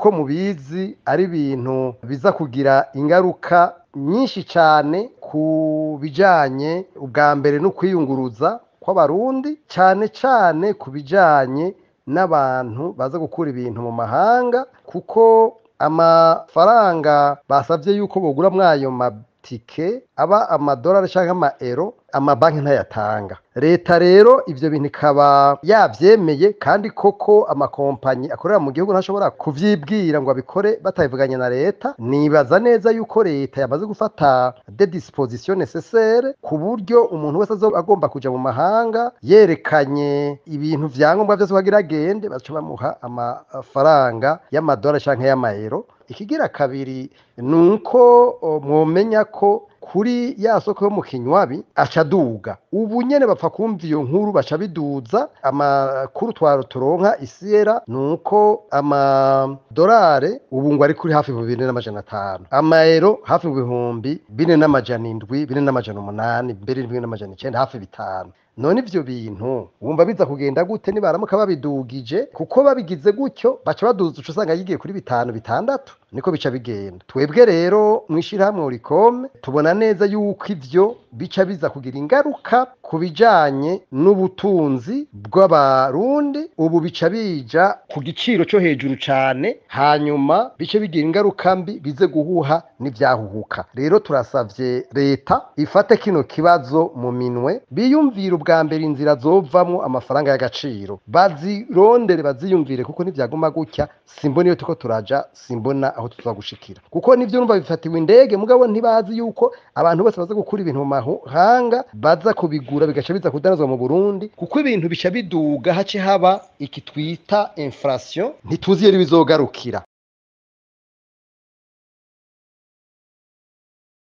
nk'uko mubizi ari ibintu biza kugira ingaruka nyinshi cyane ku bijyanye ubwa mbere no kwiyunguruza kw'abarundi cyane cyane ku bijyanye n'abantu baza gukura ibintu mu mahanga kuko amafaranga basabye yuko bagura muri ayo amatike aba amadolari cyangwa amayero amabanki ntayatanga leta rero ibyo bintu ikaba yabyemeye kandi koko amakompanyi akorera mu gihugu ntashobora kubyibwira ngo abikore batayivuganye na leta nibaza neza yuko leta yamaze gufata de disposition necessaire ku buryo umuntu wese agomba kujya mu mahanga yerekanye ibintu byangombwa byose kugira agende baca amafaranga y'amadolari cyangwa y'amayero ikigira kabiri ni uko mwomenya ko kuri ya soko yo mu kinywabi acaduga ubu nyene bapfa kumva iyo nkuru baca biduza amakuru twaro turonka isiyera nuko amadolare ubu ngo ari kuri hafi ibihumbi bine n'amajana atanu amayero hafi ibihumbi bine n'amajana indwi bine n'amajana umunani mbere bine n'amajana icenda hafi bitanu none ibyo bintu wumva biza kugenda gute nibaramuka babidugije kuko babigize gutyo baca baduza usanga yigiye kuri bitanu bitandatu niko bica bigenda twebwe rero mwishyirahamwe urikome tubona neza yuko ibyo bica biza kugira ingaruka ku bijyanye n'ubutunzi bw'abarundi ubu bica bija ku giciro cyo hejuru cyane hanyuma bice bigira ingaruka mbi bize guhuha n'ibyahuhuka rero turasabye leta ifate kino kibazo mu minwe biyumvira ubwa mbere inzira zovamwo amafaranga y'agaciro bazirondere baziyumvire kuko ntibyaguma gutya simbona iyo turiko turaja simbona aho tuzagushikira kuko nibyo urumva bifatiwe indege mugabo ntibazi yuko abantu bose baza gukura ibintu mu mahanga baza kubigura bigaca biza kudanazwa mu Burundi kuko ibintu bica biduga hace haba iki twita inflation ntituzi iyo bizogarukira